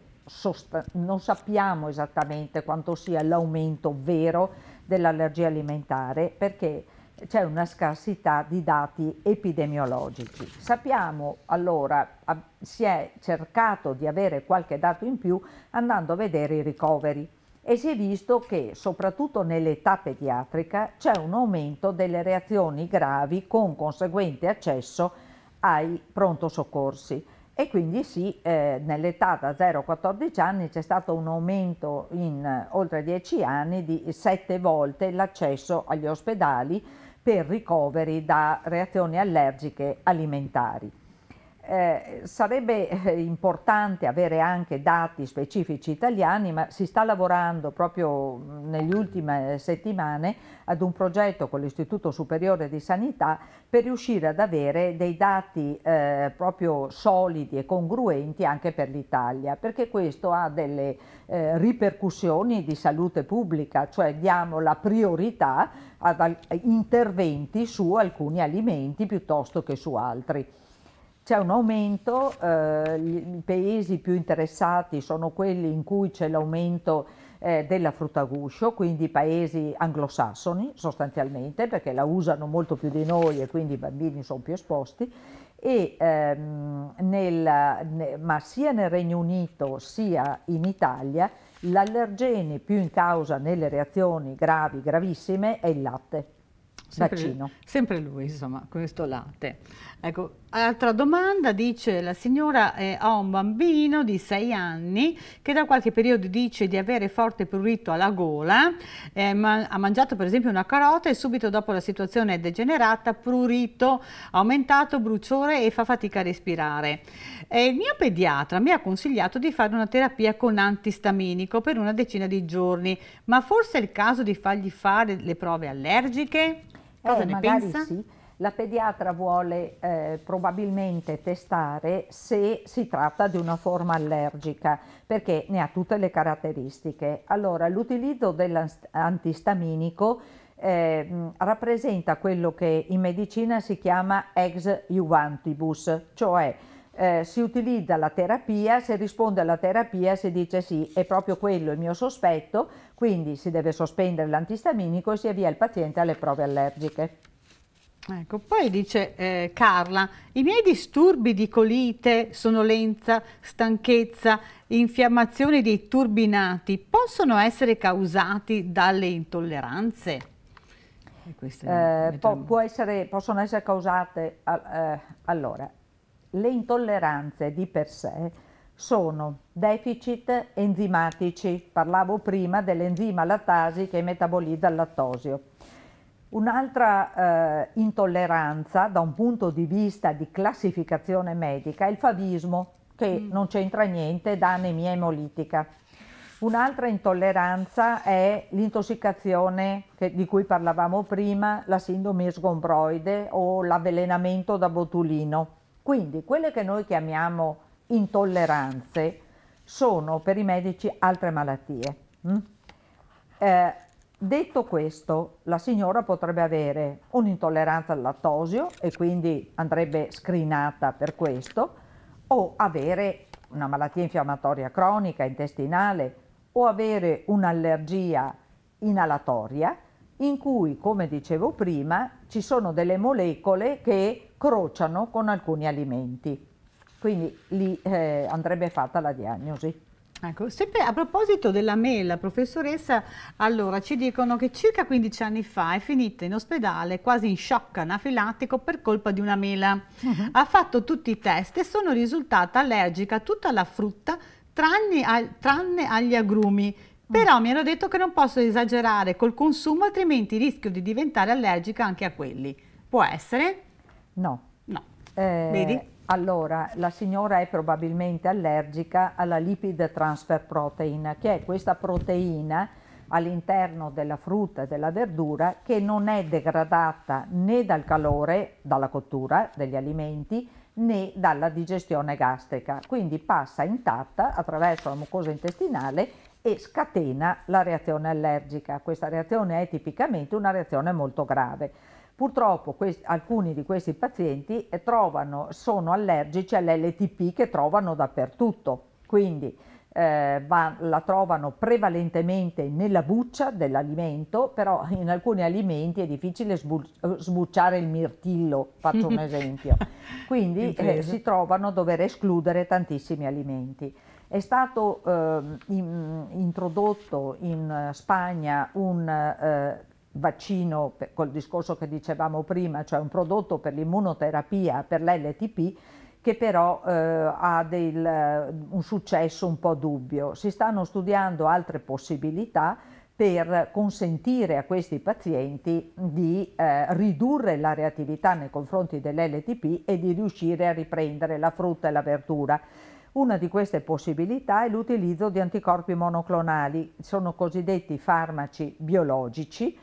non sappiamo esattamente quanto sia l'aumento vero dell'allergia alimentare perché c'è una scarsità di dati epidemiologici. Sappiamo allora, si è cercato di avere qualche dato in più andando a vedere i ricoveri e si è visto che soprattutto nell'età pediatrica c'è un aumento delle reazioni gravi con conseguente accesso ai pronto soccorsi. E quindi sì, eh, nell'età da 0 a 14 anni c'è stato un aumento in eh, oltre 10 anni di 7 volte l'accesso agli ospedali per ricoveri da reazioni allergiche alimentari. Eh, sarebbe eh, importante avere anche dati specifici italiani, ma si sta lavorando proprio negli ultime settimane ad un progetto con l'Istituto Superiore di Sanità per riuscire ad avere dei dati eh, proprio solidi e congruenti anche per l'Italia, perché questo ha delle eh, ripercussioni di salute pubblica, cioè diamo la priorità ad interventi su alcuni alimenti piuttosto che su altri. C'è un aumento, eh, i paesi più interessati sono quelli in cui c'è l'aumento eh, della frutta a guscio, quindi paesi anglosassoni sostanzialmente, perché la usano molto più di noi e quindi i bambini sono più esposti, e, ehm, nel, ne, ma sia nel Regno Unito sia in Italia l'allergene più in causa nelle reazioni gravi, gravissime, è il latte. Sempre, vaccino. sempre lui, insomma, questo latte. Ecco, altra domanda dice la signora eh, ha un bambino di 6 anni che da qualche periodo dice di avere forte prurito alla gola, eh, ma ha mangiato per esempio una carota e subito dopo la situazione è degenerata, prurito aumentato, bruciore e fa fatica a respirare. Eh, il mio pediatra mi ha consigliato di fare una terapia con antistaminico per una decina di giorni, ma forse è il caso di fargli fare le prove allergiche? Cosa eh, ne pensa? Sì la pediatra vuole eh, probabilmente testare se si tratta di una forma allergica perché ne ha tutte le caratteristiche. Allora, l'utilizzo dell'antistaminico eh, rappresenta quello che in medicina si chiama ex juvantibus, cioè eh, si utilizza la terapia, se risponde alla terapia si dice sì, è proprio quello il mio sospetto, quindi si deve sospendere l'antistaminico e si avvia il paziente alle prove allergiche. Ecco, poi dice eh, Carla, i miei disturbi di colite, sonnolenza, stanchezza, infiammazione dei turbinati possono essere causati dalle intolleranze? Eh, po essere, possono essere causate, eh, allora, le intolleranze di per sé sono deficit enzimatici, parlavo prima dell'enzima lattasi che metabolizza il lattosio Un'altra eh, intolleranza da un punto di vista di classificazione medica è il favismo, che mm. non c'entra niente da anemia emolitica. Un'altra intolleranza è l'intossicazione che, di cui parlavamo prima, la sindrome sgombroide o l'avvelenamento da botulino. Quindi quelle che noi chiamiamo intolleranze sono per i medici altre malattie. Mm? Eh, Detto questo, la signora potrebbe avere un'intolleranza al lattosio e quindi andrebbe screenata per questo, o avere una malattia infiammatoria cronica, intestinale, o avere un'allergia inalatoria in cui, come dicevo prima, ci sono delle molecole che crociano con alcuni alimenti. Quindi lì eh, andrebbe fatta la diagnosi. Ecco, sempre a proposito della mela, professoressa, allora ci dicono che circa 15 anni fa è finita in ospedale quasi in shock anafilattico per colpa di una mela. Mhm. Ha fatto tutti i test e sono risultata allergica a tutta la frutta tranne, a, tranne agli agrumi. Però mm. mi hanno detto che non posso esagerare col consumo, altrimenti rischio di diventare allergica anche a quelli. Può essere? No. No. Eh... Vedi? Allora, la signora è probabilmente allergica alla lipid transfer protein, che è questa proteina all'interno della frutta e della verdura che non è degradata né dal calore, dalla cottura degli alimenti, né dalla digestione gastrica. Quindi passa intatta attraverso la mucosa intestinale e scatena la reazione allergica. Questa reazione è tipicamente una reazione molto grave. Purtroppo questi, alcuni di questi pazienti eh, trovano, sono allergici all'LTP che trovano dappertutto, quindi eh, va, la trovano prevalentemente nella buccia dell'alimento, però in alcuni alimenti è difficile sbu- sbucciare il mirtillo, faccio un esempio. Quindi eh, si trovano a dover escludere tantissimi alimenti. È stato ehm, in, introdotto in Spagna un eh, vaccino, col discorso che dicevamo prima, cioè un prodotto per l'immunoterapia, per l'LTP, che però eh, ha del, un successo un po' dubbio. Si stanno studiando altre possibilità per consentire a questi pazienti di eh, ridurre la reattività nei confronti dell'LTP e di riuscire a riprendere la frutta e la verdura. Una di queste possibilità è l'utilizzo di anticorpi monoclonali, sono cosiddetti farmaci biologici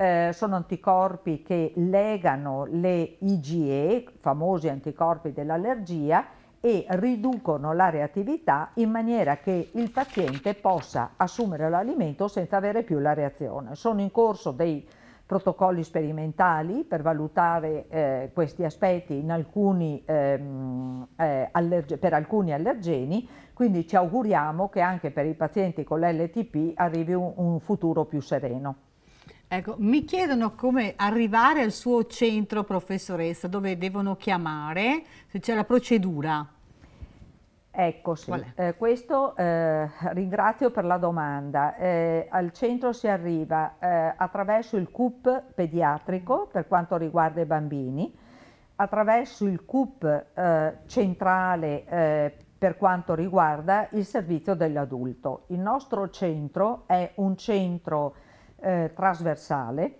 eh, sono anticorpi che legano le IgE, famosi anticorpi dell'allergia, e riducono la reattività in maniera che il paziente possa assumere l'alimento senza avere più la reazione. Sono in corso dei protocolli sperimentali per valutare eh, questi aspetti alcuni, ehm, eh, allerge, per alcuni allergeni, quindi ci auguriamo che anche per i pazienti con l'LTP arrivi un, un futuro più sereno. Ecco, mi chiedono come arrivare al suo centro, professoressa, dove devono chiamare, se c'è la procedura. Ecco, sì. eh, questo eh, ringrazio per la domanda. Eh, al centro si arriva eh, attraverso il CUP pediatrico per quanto riguarda i bambini, attraverso il CUP eh, centrale eh, per quanto riguarda il servizio dell'adulto. Il nostro centro è un centro eh, trasversale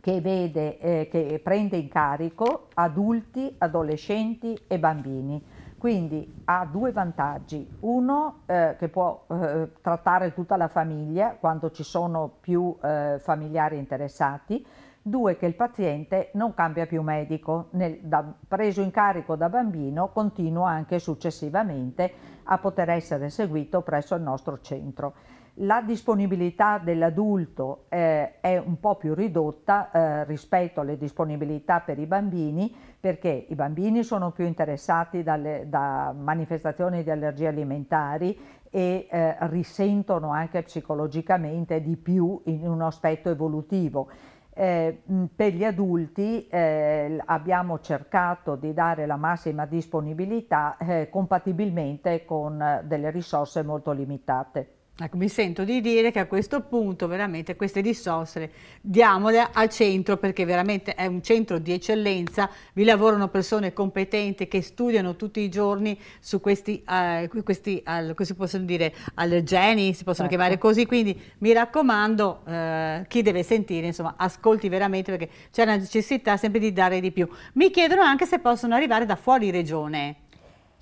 che, vede, eh, che prende in carico adulti, adolescenti e bambini. Quindi ha due vantaggi. Uno eh, che può eh, trattare tutta la famiglia quando ci sono più eh, familiari interessati. Due che il paziente non cambia più medico, Nel, da, preso in carico da bambino continua anche successivamente a poter essere seguito presso il nostro centro. La disponibilità dell'adulto eh, è un po' più ridotta eh, rispetto alle disponibilità per i bambini perché i bambini sono più interessati dalle, da manifestazioni di allergie alimentari e eh, risentono anche psicologicamente di più in un aspetto evolutivo. Eh, per gli adulti eh, abbiamo cercato di dare la massima disponibilità eh, compatibilmente con eh, delle risorse molto limitate. Ecco, mi sento di dire che a questo punto veramente queste risorse diamole al centro perché veramente è un centro di eccellenza, vi lavorano persone competenti che studiano tutti i giorni su questi, eh, questi al, si possono dire, allergeni, si possono ecco. chiamare così, quindi mi raccomando eh, chi deve sentire, insomma, ascolti veramente perché c'è la necessità sempre di dare di più. Mi chiedono anche se possono arrivare da fuori regione.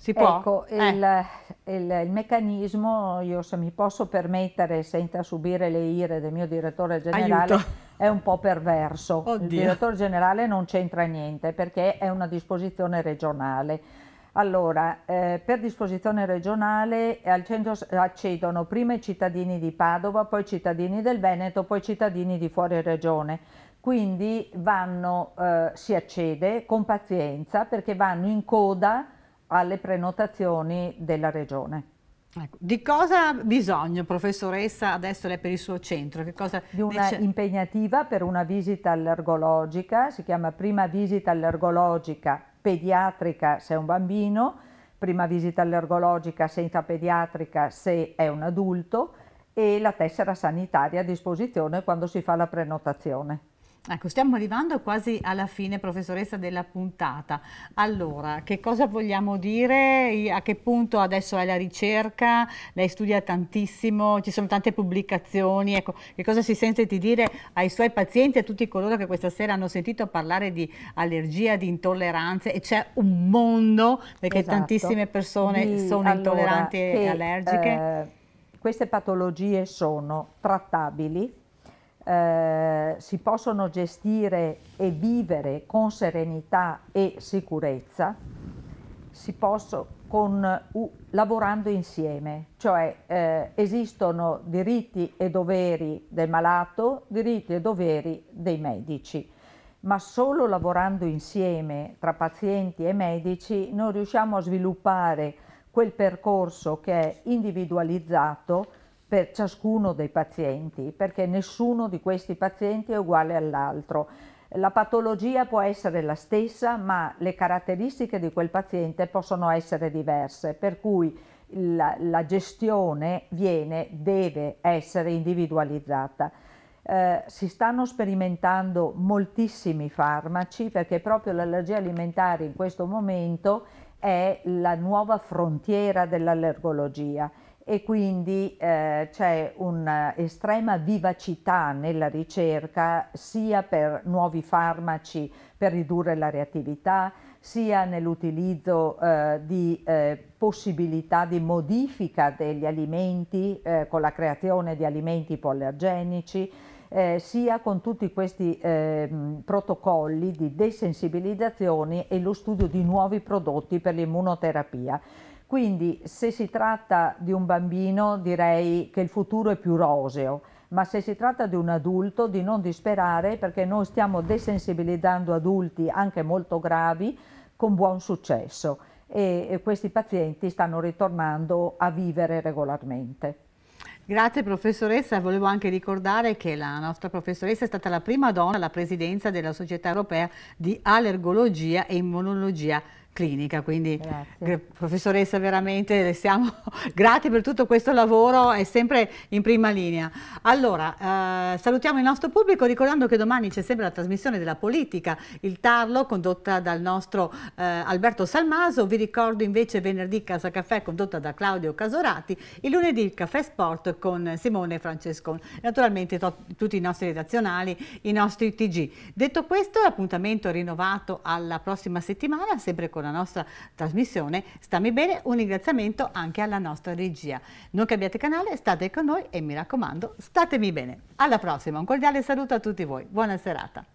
Si può? Ecco, eh. il, il, il, meccanismo, io se mi posso permettere, senza subire le ire del mio direttore generale, Aiuto. è un po' perverso. Oddio. Il direttore generale non c'entra niente perché è una disposizione regionale. Allora, eh, per disposizione regionale al centro accedono prima i cittadini di Padova, poi i cittadini del Veneto, poi i cittadini di fuori regione. Quindi vanno, eh, si accede con pazienza perché vanno in coda alle prenotazioni della regione. Ecco, di cosa ha bisogno, professoressa, adesso lei per il suo centro? di una dice? impegnativa per una visita allergologica, si chiama prima visita allergologica pediatrica se è un bambino, prima visita allergologica senza pediatrica se è un adulto e la tessera sanitaria a disposizione quando si fa la prenotazione. Ecco, stiamo arrivando quasi alla fine, professoressa, della puntata. Allora, che cosa vogliamo dire? A che punto adesso è la ricerca? Lei studia tantissimo, ci sono tante pubblicazioni. Ecco, che cosa si sente di dire ai suoi pazienti e a tutti coloro che questa sera hanno sentito parlare di allergia, di intolleranze? E c'è un mondo, perché esatto. tantissime persone di, sono allora, intolleranti e allergiche. Eh, queste patologie sono trattabili eh, si possono gestire e vivere con serenità e sicurezza, si possono con, uh, lavorando insieme, cioè eh, esistono diritti e doveri del malato, diritti e doveri dei medici ma solo lavorando insieme tra pazienti e medici noi riusciamo a sviluppare quel percorso che è individualizzato per ciascuno dei pazienti, perché nessuno di questi pazienti è uguale all'altro. La patologia può essere la stessa, ma le caratteristiche di quel paziente possono essere diverse, per cui la, la gestione viene, deve essere individualizzata. Eh, si stanno sperimentando moltissimi farmaci perché proprio l'allergia alimentare in questo momento è la nuova frontiera dell'allergologia e quindi eh, c'è un'estrema vivacità nella ricerca sia per nuovi farmaci per ridurre la reattività, sia nell'utilizzo eh, di eh, possibilità di modifica degli alimenti eh, con la creazione di alimenti pollergenici, eh, sia con tutti questi ehm, protocolli di desensibilizzazione e lo studio di nuovi prodotti per l'immunoterapia. Quindi se si tratta di un bambino direi che il futuro è più roseo, ma se si tratta di un adulto di non disperare perché noi stiamo desensibilizzando adulti anche molto gravi con buon successo e, e questi pazienti stanno ritornando a vivere regolarmente. Grazie professoressa, volevo anche ricordare che la nostra professoressa è stata la prima donna alla presidenza della Società Europea di Allergologia e Immunologia clinica, quindi professoressa veramente le siamo grati per tutto questo lavoro, è sempre in prima linea. Allora, eh, salutiamo il nostro pubblico ricordando che domani c'è sempre la trasmissione della politica, il Tarlo condotta dal nostro eh, Alberto Salmaso, vi ricordo invece venerdì Casa Caffè condotta da Claudio Casorati, il lunedì il Caffè Sport con Simone Francescon, naturalmente tutti i nostri redazionali, i nostri TG. Detto questo, l'appuntamento è rinnovato alla prossima settimana, sempre con la nostra trasmissione Stammi Bene, un ringraziamento anche alla nostra regia. Non cambiate canale, state con noi e mi raccomando, statemi bene. Alla prossima, un cordiale saluto a tutti voi, buona serata.